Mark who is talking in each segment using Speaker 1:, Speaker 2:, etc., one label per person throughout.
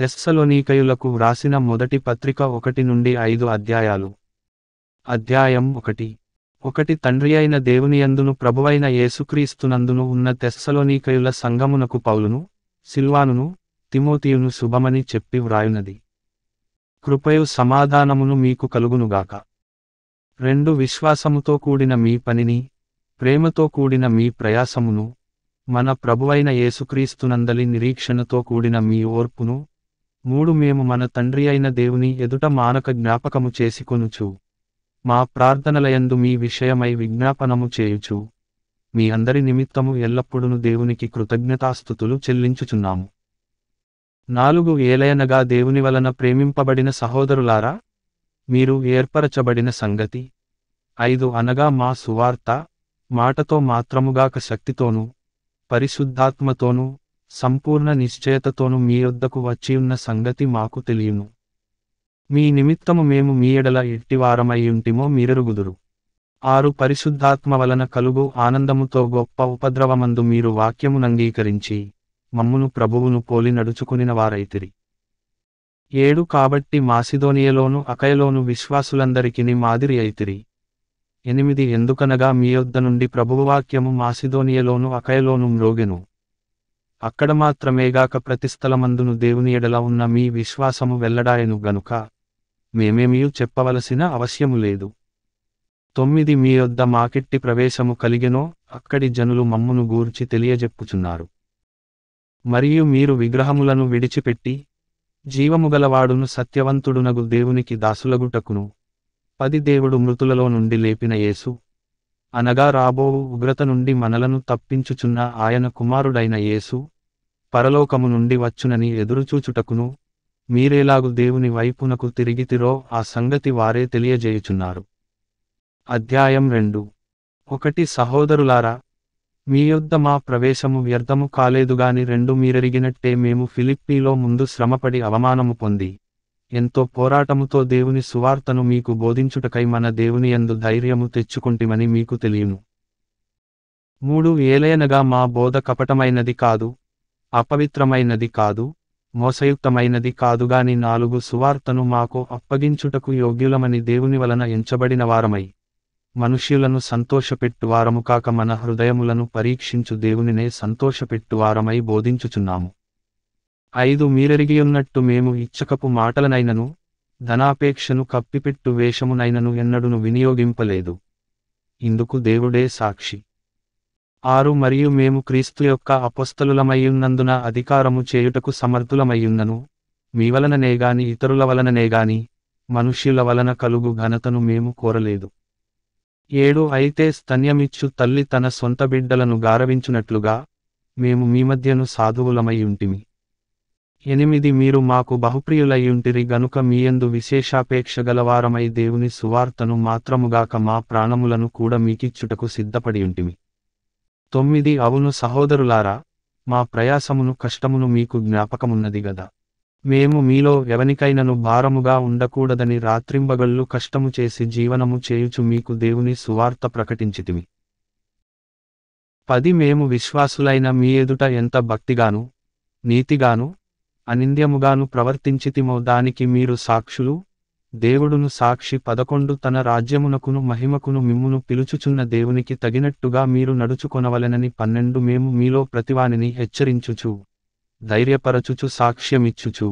Speaker 1: తెస్సలోనీకయులకు వ్రాసిన మొదటి పత్రిక ఒకటి నుండి ఐదు అధ్యాయాలు అధ్యాయం ఒకటి ఒకటి తండ్రి అయిన దేవునియందును ప్రభువైన యేసుక్రీస్తునందును ఉన్న తెస్సలోనీకయుల సంగమునకు పౌలును సిల్వానును తిమోతియును శుభమని చెప్పి వ్రాయునది కృపయు సమాధానమును మీకు కలుగునుగాక రెండు విశ్వాసముతో కూడిన మీ పనిని ప్రేమతో కూడిన మీ ప్రయాసమును మన ప్రభువైన యేసుక్రీస్తునందలి నిరీక్షణతో కూడిన మీ ఓర్పును మూడు మేము మన తండ్రి అయిన దేవుని ఎదుట మానక జ్ఞాపకము చేసుకొనుచు మా ప్రార్థనలయందు మీ విషయమై విజ్ఞాపనము చేయుచు మీ అందరి నిమిత్తము ఎల్లప్పుడూ దేవునికి కృతజ్ఞతాస్థుతులు చెల్లించుచున్నాము నాలుగు ఏలయనగా దేవుని వలన ప్రేమింపబడిన సహోదరులారా మీరు ఏర్పరచబడిన సంగతి ఐదు అనగా మా సువార్త మాటతో మాత్రముగాక శక్తితోనూ పరిశుద్ధాత్మతోనూ సంపూర్ణ నిశ్చయతతోను మీ వచ్చి వచ్చియున్న సంగతి మాకు తెలియను మీ నిమిత్తము మేము మీ ఎడల ఎట్టివారమయ్యుంటిమో మీరెరుగుదురు ఆరు పరిశుద్ధాత్మ వలన కలుగు ఆనందముతో గొప్ప ఉపద్రవమందు మీరు వాక్యమునంగీకరించి మమ్మును ప్రభువును పోలి నడుచుకునిన వారైతిరి ఏడు కాబట్టి మాసిదోనియలోను అకయలోను విశ్వాసులందరికీ మాదిరి అయితిరి ఎనిమిది ఎందుకనగా మీ యొద్ద నుండి ప్రభువాక్యము మాసిదోనియలోను అకయలోను మ్రోగెను అక్కడ మాత్రమేగాక ప్రతిస్థలమందును దేవుని ఎడల ఉన్న మీ విశ్వాసము వెల్లడాయను గనుక మేమేమీ చెప్పవలసిన అవశ్యము లేదు తొమ్మిది మీ యొద్ద మాకెట్టి ప్రవేశము కలిగినో అక్కడి జనులు మమ్మును గూర్చి తెలియజెప్పుచున్నారు మరియు మీరు విగ్రహములను విడిచిపెట్టి జీవముగలవాడును సత్యవంతుడునగు దేవునికి దాసులగుటకును పది దేవుడు మృతులలో నుండి లేపిన యేసు అనగా రాబోవు ఉగ్రత నుండి మనలను తప్పించుచున్న ఆయన కుమారుడైన యేసు పరలోకము నుండి వచ్చునని ఎదురుచూచుటకును మీరేలాగు దేవుని వైపునకు తిరిగితిరో ఆ సంగతి వారే తెలియజేయుచున్నారు అధ్యాయం రెండు ఒకటి సహోదరులారా మీ యొద్ద మా ప్రవేశము వ్యర్థము కాలేదుగాని రెండు మీరెరిగినట్టే మేము ఫిలిప్పీలో ముందు శ్రమపడి అవమానము పొంది ఎంతో పోరాటముతో దేవుని సువార్తను మీకు బోధించుటకై మన దేవుని ఎందు ధైర్యము తెచ్చుకుంటమని మీకు తెలియను మూడు ఏలయనగా మా బోధ కపటమైనది కాదు అపవిత్రమైనది కాదు మోసయుక్తమైనది కాదుగాని నాలుగు సువార్తను మాకు అప్పగించుటకు యోగ్యులమని దేవుని వలన ఎంచబడిన వారమై మనుష్యులను సంతోషపెట్టువారము కాక మన హృదయములను పరీక్షించు దేవునినే సంతోషపెట్టువారమై బోధించుచున్నాము ఐదు మీరెరిగియున్నట్టు మేము ఇచ్చకపు మాటలనైనను ధనాపేక్షను కప్పిపెట్టు వేషమునైనను ఎన్నడును వినియోగింపలేదు ఇందుకు దేవుడే సాక్షి ఆరు మరియు మేము క్రీస్తు యొక్క అపస్థలులమయ్యున్నందున అధికారము చేయుటకు సమర్థులమయ్యున్నను మీ వలననేగాని ఇతరుల వలననేగాని మనుష్యుల వలన కలుగు ఘనతను మేము కోరలేదు ఏడు అయితే స్తన్యమిచ్చు తల్లి తన సొంత బిడ్డలను గారవించునట్లుగా మేము మీ మధ్యను సాధువులమై ఉంటిమి ఎనిమిది మీరు మాకు బహుప్రియులయ్యుంటిరి గనుక మీయందు విశేషాపేక్ష గలవారమై దేవుని సువార్తను మాత్రముగాక మా ప్రాణములను కూడా మీకిచ్చుటకు సిద్ధపడియుంటిమి తొమ్మిది అవును సహోదరులారా మా ప్రయాసమును కష్టమును మీకు జ్ఞాపకమున్నది గదా మేము మీలో ఎవనికైనను భారముగా ఉండకూడదని రాత్రింబగళ్ళు కష్టము చేసి జీవనము చేయుచు మీకు దేవుని సువార్త ప్రకటించితిమి పది మేము విశ్వాసులైన మీ ఎదుట ఎంత భక్తిగాను నీతిగాను అనింద్యముగాను ప్రవర్తించితిమో దానికి మీరు సాక్షులు దేవుడును సాక్షి పదకొండు తన రాజ్యమునకును మహిమకును మిమ్మును పిలుచుచున్న దేవునికి తగినట్టుగా మీరు నడుచుకొనవలెనని పన్నెండు మేము మీలో ప్రతివానిని హెచ్చరించుచు ధైర్యపరచుచు సాక్ష్యమిచ్చుచు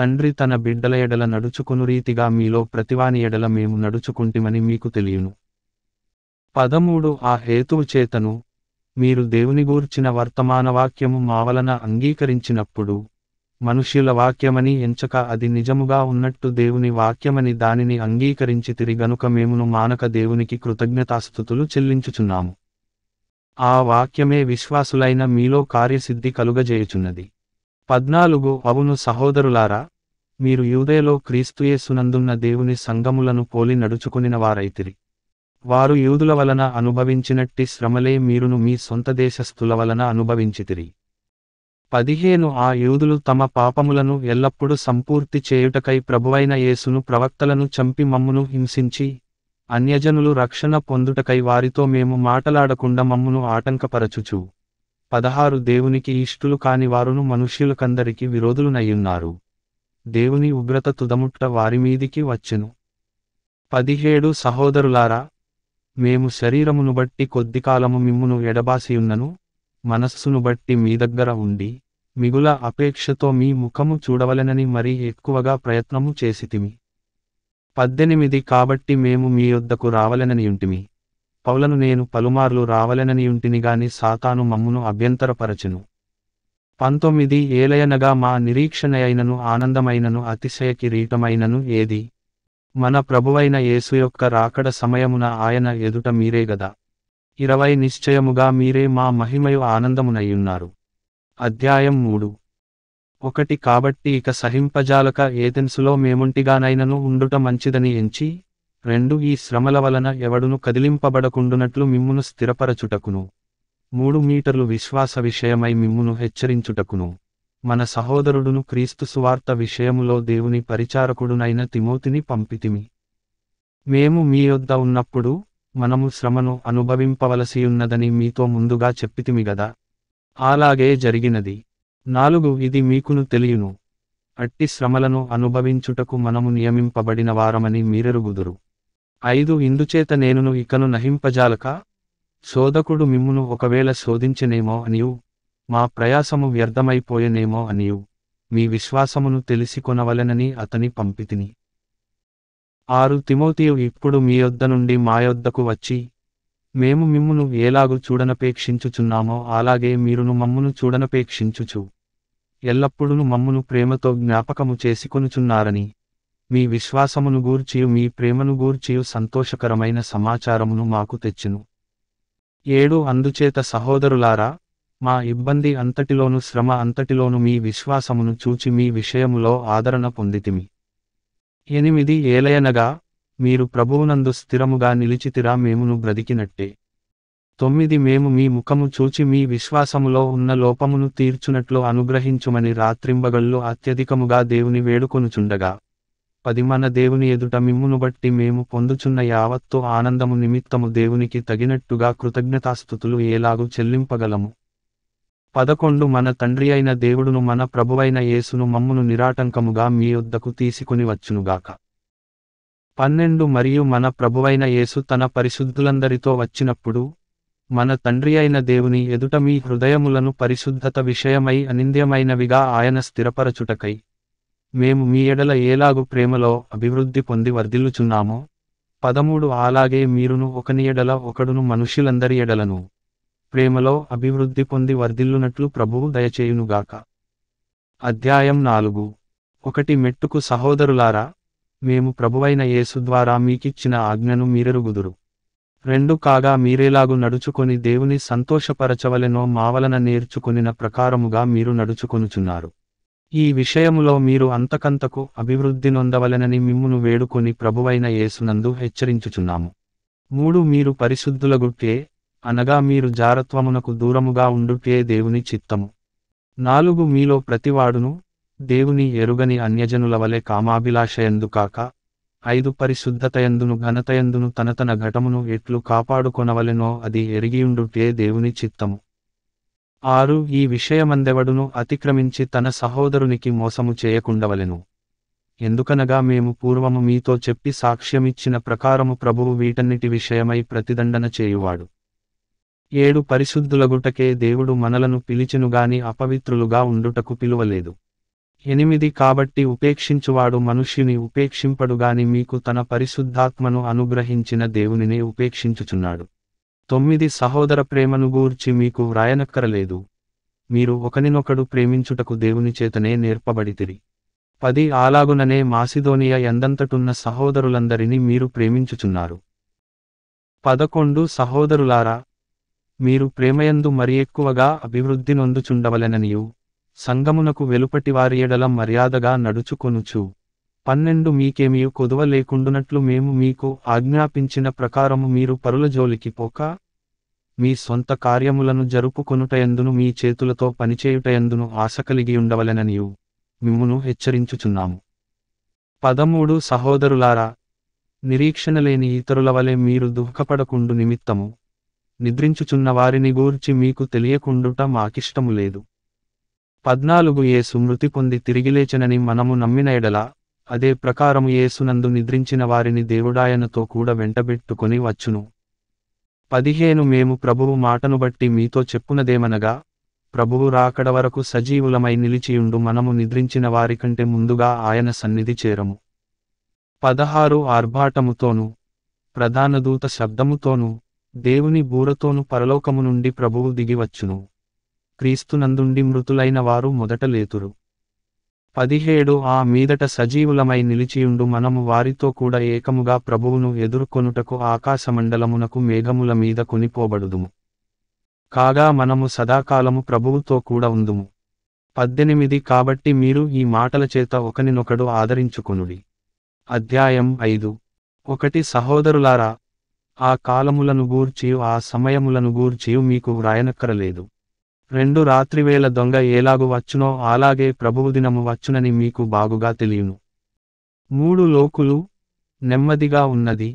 Speaker 1: తండ్రి తన బిడ్డల ఎడల నడుచుకును రీతిగా మీలో ప్రతివాని ఎడల మేము నడుచుకుంటిమని మీకు తెలియను పదమూడు ఆ హేతువు చేతను మీరు దేవుని గూర్చిన వర్తమానవాక్యము మావలన అంగీకరించినప్పుడు మనుష్యుల వాక్యమని ఎంచక అది నిజముగా ఉన్నట్టు దేవుని వాక్యమని దానిని అంగీకరించి తిరిగనుక మేమును మానక దేవునికి కృతజ్ఞతాస్థుతులు చెల్లించుచున్నాము ఆ వాక్యమే విశ్వాసులైన మీలో కార్యసిద్ధి కలుగజేయుచున్నది పద్నాలుగు అవును సహోదరులారా మీరు యూదయలో క్రీస్తుయేసునందున్న దేవుని సంగములను పోలి నడుచుకునిన వారైతిరి వారు యూదుల వలన అనుభవించినట్టి శ్రమలే మీరును మీ సొంత దేశస్థుల వలన అనుభవించితిరి పదిహేను ఆ యూదులు తమ పాపములను ఎల్లప్పుడూ సంపూర్తి చేయుటకై ప్రభువైన యేసును ప్రవక్తలను చంపి మమ్మును హింసించి అన్యజనులు రక్షణ పొందుటకై వారితో మేము మాటలాడకుండా మమ్మును ఆటంకపరచుచు పదహారు దేవునికి ఇష్టులు కాని వారును మనుష్యులకందరికీ విరోధులునయ్యున్నారు దేవుని ఉగ్రత తుదముట్ట వారిమీదికి వచ్చెను పదిహేడు సహోదరులారా మేము శరీరమును బట్టి కొద్దికాలము మిమ్మును ఎడబాసియున్నను మనస్సును బట్టి మీ దగ్గర ఉండి మిగుల అపేక్షతో మీ ముఖము చూడవలెనని మరీ ఎక్కువగా ప్రయత్నము చేసితిమి పద్దెనిమిది కాబట్టి మేము మీ యొద్దకు రావలెననియుంటిమి పౌలను నేను పలుమార్లు రావలెననియుంటిని గాని సాతాను మమ్మును అభ్యంతరపరచును పంతొమ్మిది ఏలయనగా మా అయినను ఆనందమైనను అతిశయ కిరీటమైనను ఏది మన ప్రభువైన యేసు యొక్క రాకడ సమయమున ఆయన ఎదుట మీరే గదా ఇరవై నిశ్చయముగా మీరే మా మహిమయు ఆనందమునయ్యున్నారు అధ్యాయం మూడు ఒకటి కాబట్టి ఇక సహింపజాలక ఏథెన్సులో మేముంటిగానైనను ఉండుట మంచిదని ఎంచి రెండు ఈ శ్రమల వలన ఎవడును కదిలింపబడకుండునట్లు మిమ్మును స్థిరపరచుటకును మూడు మీటర్లు విశ్వాస విషయమై మిమ్మును హెచ్చరించుటకును మన సహోదరుడును క్రీస్తు సువార్త విషయములో దేవుని పరిచారకుడునైన తిమోతిని పంపితిమి మేము మీ యొద్ద ఉన్నప్పుడు మనము శ్రమను అనుభవింపవలసియున్నదని మీతో ముందుగా చెప్పితిమి గదా అలాగే జరిగినది నాలుగు ఇది మీకును తెలియను అట్టి శ్రమలను అనుభవించుటకు మనము నియమింపబడిన వారమని మీరెరుగుదురు ఐదు ఇందుచేత నేనును ఇకను నహింపజాలక శోధకుడు మిమ్మును ఒకవేళ శోధించనేమో అనియు మా ప్రయాసము వ్యర్థమైపోయనేమో అనియు మీ విశ్వాసమును కొనవలెనని అతని పంపితిని ఆరు తిమోతియు ఇప్పుడు మీ యొద్ద నుండి మా యొద్దకు వచ్చి మేము మిమ్మును ఏలాగు చూడనపేక్షించుచున్నామో అలాగే మీరును మమ్మును చూడనపేక్షించుచు ఎల్లప్పుడూను మమ్మును ప్రేమతో జ్ఞాపకము చేసుకొనుచున్నారని మీ విశ్వాసమును గూర్చియు మీ ప్రేమను గూర్చియు సంతోషకరమైన సమాచారమును మాకు తెచ్చును ఏడు అందుచేత సహోదరులారా మా ఇబ్బంది అంతటిలోను శ్రమ అంతటిలోను మీ విశ్వాసమును చూచి మీ విషయములో ఆదరణ పొందితిమి ఎనిమిది ఏలయనగా మీరు ప్రభువునందు స్థిరముగా నిలిచితిరా మేమును బ్రతికినట్టే తొమ్మిది మేము మీ ముఖము చూచి మీ విశ్వాసములో ఉన్న లోపమును తీర్చునట్లు అనుగ్రహించుమని రాత్రింబగళ్ళు అత్యధికముగా దేవుని వేడుకొనుచుండగా పది మన దేవుని ఎదుట మిమ్మును బట్టి మేము పొందుచున్న యావత్తు ఆనందము నిమిత్తము దేవునికి తగినట్టుగా కృతజ్ఞతాస్థుతులు ఏలాగూ చెల్లింపగలము పదకొండు మన తండ్రి అయిన దేవుడును మన ప్రభువైన యేసును మమ్మును నిరాటంకముగా మీ వద్దకు తీసుకుని వచ్చునుగాక పన్నెండు మరియు మన ప్రభువైన యేసు తన పరిశుద్ధులందరితో వచ్చినప్పుడు మన తండ్రి అయిన దేవుని ఎదుట మీ హృదయములను పరిశుద్ధత విషయమై అనింద్యమైనవిగా ఆయన స్థిరపరచుటకై మేము మీ ఎడల ఏలాగు ప్రేమలో అభివృద్ధి పొంది వర్ధిల్లుచున్నామో పదమూడు అలాగే మీరును ఒకని ఎడల ఒకడును మనుషులందరి ఎడలను ప్రేమలో అభివృద్ధి పొంది వర్ధిల్లునట్లు ప్రభువు దయచేయునుగాక అధ్యాయం నాలుగు ఒకటి మెట్టుకు సహోదరులారా మేము ప్రభువైన యేసు ద్వారా మీకిచ్చిన ఆజ్ఞను మీరెరుగుదురు రెండు కాగా మీరేలాగు నడుచుకొని దేవుని సంతోషపరచవలెనో మావలన నేర్చుకొనిన ప్రకారముగా మీరు నడుచుకొనుచున్నారు ఈ విషయములో మీరు అంతకంతకు అభివృద్ధి నొందవలెనని మిమ్మును వేడుకొని ప్రభువైన యేసునందు హెచ్చరించుచున్నాము మూడు మీరు పరిశుద్ధులగుట్టే అనగా మీరు జారత్వమునకు దూరముగా ఉండుటే దేవుని చిత్తము నాలుగు మీలో ప్రతివాడును దేవుని ఎరుగని అన్యజనుల వలె కామాభిలాషయందుకాక కాక ఐదు పరిశుద్ధతయందును ఘనతయందును తన తన ఘటమును ఎట్లు కాపాడుకొనవలెనో అది ఎరిగియుండుటే దేవుని చిత్తము ఆరు ఈ విషయమందెవడును అతిక్రమించి తన సహోదరునికి మోసము చేయకుండవలెను ఎందుకనగా మేము పూర్వము మీతో చెప్పి సాక్ష్యమిచ్చిన ప్రకారము ప్రభువు వీటన్నిటి విషయమై ప్రతిదండన చేయువాడు ఏడు పరిశుద్ధులగుటకే దేవుడు మనలను పిలిచెనుగాని అపవిత్రులుగా ఉండుటకు పిలువలేదు ఎనిమిది కాబట్టి ఉపేక్షించువాడు మనుష్యుని ఉపేక్షింపడుగాని మీకు తన పరిశుద్ధాత్మను అనుగ్రహించిన దేవునినే ఉపేక్షించుచున్నాడు తొమ్మిది సహోదర ప్రేమను గూర్చి మీకు వ్రాయనక్కరలేదు మీరు ఒకనినొకడు ప్రేమించుటకు దేవుని చేతనే నేర్పబడితిరి పది అలాగుననే మాసిదోనియ ఎందంతటున్న సహోదరులందరినీ మీరు ప్రేమించుచున్నారు పదకొండు సహోదరులారా మీరు ప్రేమయందు మరి ఎక్కువగా అభివృద్ధి నొందుచుండవలెననియు సంగమునకు ఎడల మర్యాదగా నడుచుకొనుచు పన్నెండు మీకేమియు కొదువ లేకుండునట్లు మేము మీకు ఆజ్ఞాపించిన ప్రకారము మీరు పరుల జోలికి పోక మీ సొంత కార్యములను జరుపుకొనుటయందును మీ చేతులతో పనిచేయుటయందును ఆశ కలిగి ఉండవలెననియు మిమ్మును హెచ్చరించుచున్నాము పదమూడు సహోదరులారా నిరీక్షణ లేని ఇతరుల వలె మీరు దుఃఖపడకుండు నిమిత్తము నిద్రించుచున్నవారిని గూర్చి మీకు తెలియకుండుట మాకిష్టము లేదు పద్నాలుగు ఏసు మృతి పొంది తిరిగిలేచనని మనము నమ్మిన అదే ప్రకారము ఏసునందు నిద్రించిన వారిని దేవుడాయనతో కూడా వెంటబెట్టుకొని వచ్చును పదిహేను మేము ప్రభువు మాటను బట్టి మీతో చెప్పునదేమనగా ప్రభువు రాకడ వరకు సజీవులమై నిలిచియుండు మనము నిద్రించిన వారికంటే ముందుగా ఆయన సన్నిధి చేరము పదహారు ఆర్భాటముతోనూ ప్రధానదూత శబ్దముతోనూ దేవుని బూరతోను పరలోకము నుండి ప్రభువు దిగివచ్చును క్రీస్తునందుండి మృతులైన వారు మొదట లేతురు పదిహేడు ఆ మీదట సజీవులమై నిలిచియుండు మనము వారితో కూడా ఏకముగా ప్రభువును ఎదుర్కొనుటకు ఆకాశమండలమునకు మేఘముల మీద కొనిపోబడుదుము కాగా మనము సదాకాలము ప్రభువుతో కూడా ఉందుము పద్దెనిమిది కాబట్టి మీరు ఈ మాటల చేత ఒకనినొకడు ఆదరించుకొనుడి అధ్యాయం ఐదు ఒకటి సహోదరులారా ఆ కాలములను గూర్చియు ఆ సమయములను గూర్చియు మీకు వ్రాయనక్కరలేదు రెండు రాత్రివేళ దొంగ ఏలాగు వచ్చునో అలాగే ప్రభువుదినము వచ్చునని మీకు బాగుగా తెలియను మూడు లోకులు నెమ్మదిగా ఉన్నది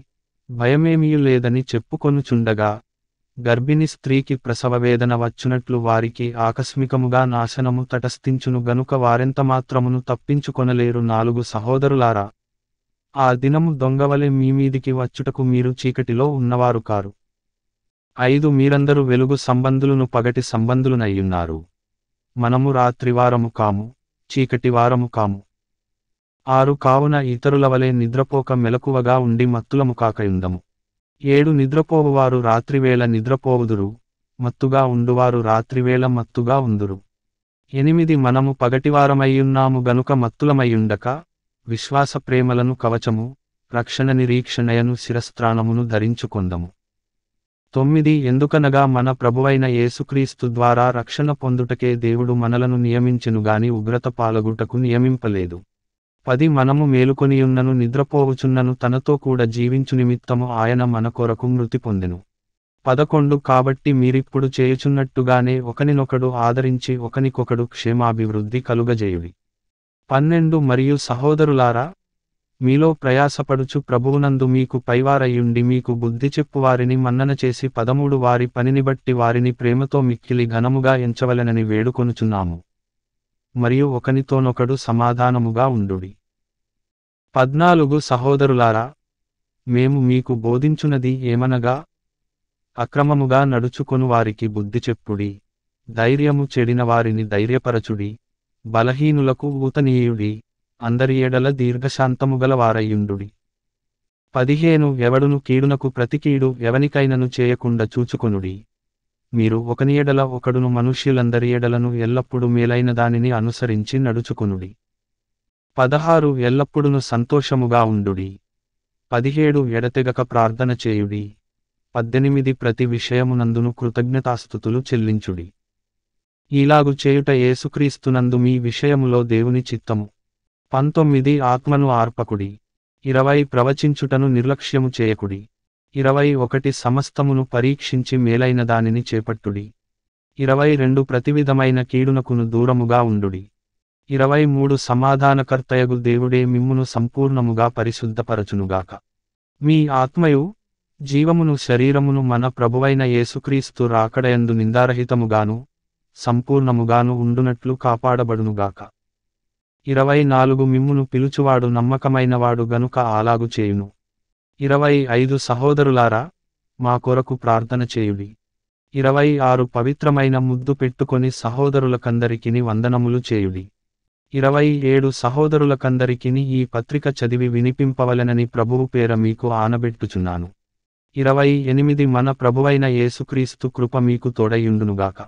Speaker 1: భయమేమీయు లేదని చెప్పుకొనుచుండగా గర్భిణి స్త్రీకి ప్రసవ వేదన వచ్చునట్లు వారికి ఆకస్మికముగా నాశనము తటస్థించును గనుక వారెంతమాత్రమును తప్పించుకొనలేరు నాలుగు సహోదరులారా ఆ దినము దొంగవలె మీమీదికి వచ్చుటకు మీరు చీకటిలో ఉన్నవారు కారు ఐదు మీరందరూ వెలుగు సంబంధులను పగటి సంబంధులునయ్యున్నారు మనము రాత్రివారము కాము చీకటివారము కాము ఆరు కావున ఇతరుల వలె నిద్రపోక మెలకువగా ఉండి మత్తులము కాకయుందము ఏడు నిద్రపోవువారు రాత్రివేళ నిద్రపోవుదురు మత్తుగా ఉండువారు రాత్రివేళ మత్తుగా ఉందురు ఎనిమిది మనము పగటివారమయ్యున్నాము గనుక మత్తులమయ్యుండక విశ్వాస ప్రేమలను కవచము రక్షణ నిరీక్షణయను శిరస్త్రాణమును ధరించుకొందము తొమ్మిది ఎందుకనగా మన ప్రభువైన యేసుక్రీస్తు ద్వారా రక్షణ పొందుటకే దేవుడు మనలను నియమించినుగాని ఉగ్రత పాలగుటకు నియమింపలేదు పది మనము మేలుకొనియున్నను నిద్రపోవుచున్నను తనతో కూడా జీవించు నిమిత్తము ఆయన మన కొరకు మృతి పొందెను పదకొండు కాబట్టి మీరిప్పుడు చేయుచున్నట్టుగానే ఒకనినొకడు ఆదరించి ఒకనికొకడు క్షేమాభివృద్ధి కలుగజేయుడి పన్నెండు మరియు సహోదరులారా మీలో ప్రయాసపడుచు ప్రభువునందు మీకు పైవారయ్యుండి మీకు బుద్ధి చెప్పువారిని మన్నన చేసి పదమూడు వారి పనిని బట్టి వారిని ప్రేమతో మిక్కిలి ఘనముగా ఎంచవలెనని వేడుకొనుచున్నాము మరియు ఒకనితోనొకడు సమాధానముగా ఉండుడి పద్నాలుగు సహోదరులారా మేము మీకు బోధించునది ఏమనగా అక్రమముగా నడుచుకొను వారికి బుద్ధి చెప్పుడి ధైర్యము చెడిన వారిని ధైర్యపరచుడి బలహీనులకు ఊతనీయుడి అందరి ఎడల దీర్ఘశాంతముగలవారయ్యుండుడి పదిహేను ఎవడును కీడునకు ప్రతికీడు ఎవనికైనను చేయకుండా చూచుకొనుడి మీరు ఒకని ఎడల ఒకడును మనుష్యులందరి ఎడలను ఎల్లప్పుడూ మేలైన దానిని అనుసరించి నడుచుకొనుడి పదహారు ఎల్లప్పుడును సంతోషముగా ఉండుడి పదిహేడు ఎడతెగక ప్రార్థన చేయుడి పద్దెనిమిది ప్రతి విషయమునందును కృతజ్ఞతాస్థుతులు చెల్లించుడి ఇలాగు చేయుట ఏసుక్రీస్తునందు మీ విషయములో దేవుని చిత్తము పంతొమ్మిది ఆత్మను ఆర్పకుడి ఇరవై ప్రవచించుటను నిర్లక్ష్యము చేయకుడి ఇరవై ఒకటి సమస్తమును పరీక్షించి మేలైన దానిని చేపట్టుడి ఇరవై రెండు ప్రతివిధమైన కీడునకును దూరముగా ఉండుడి ఇరవై మూడు సమాధానకర్తయగు దేవుడే మిమ్మును సంపూర్ణముగా పరిశుద్ధపరచునుగాక మీ ఆత్మయు జీవమును శరీరమును మన ప్రభువైన యేసుక్రీస్తు రాకడయందు నిందారహితముగాను సంపూర్ణముగాను ఉండునట్లు కాపాడబడునుగాక ఇరవై నాలుగు మిమ్మును పిలుచువాడు నమ్మకమైనవాడు గనుక అలాగు చేయును ఇరవై ఐదు సహోదరులారా మా కొరకు ప్రార్థన చేయుడి ఇరవై ఆరు పవిత్రమైన ముద్దు పెట్టుకొని సహోదరులకందరికిని వందనములు చేయుడి ఇరవై ఏడు సహోదరులకందరికిని ఈ పత్రిక చదివి వినిపింపవలెనని ప్రభువు పేర మీకు ఆనబెట్టుచున్నాను ఇరవై ఎనిమిది మన ప్రభువైన యేసుక్రీస్తు కృప మీకు తోడయుండునుగాక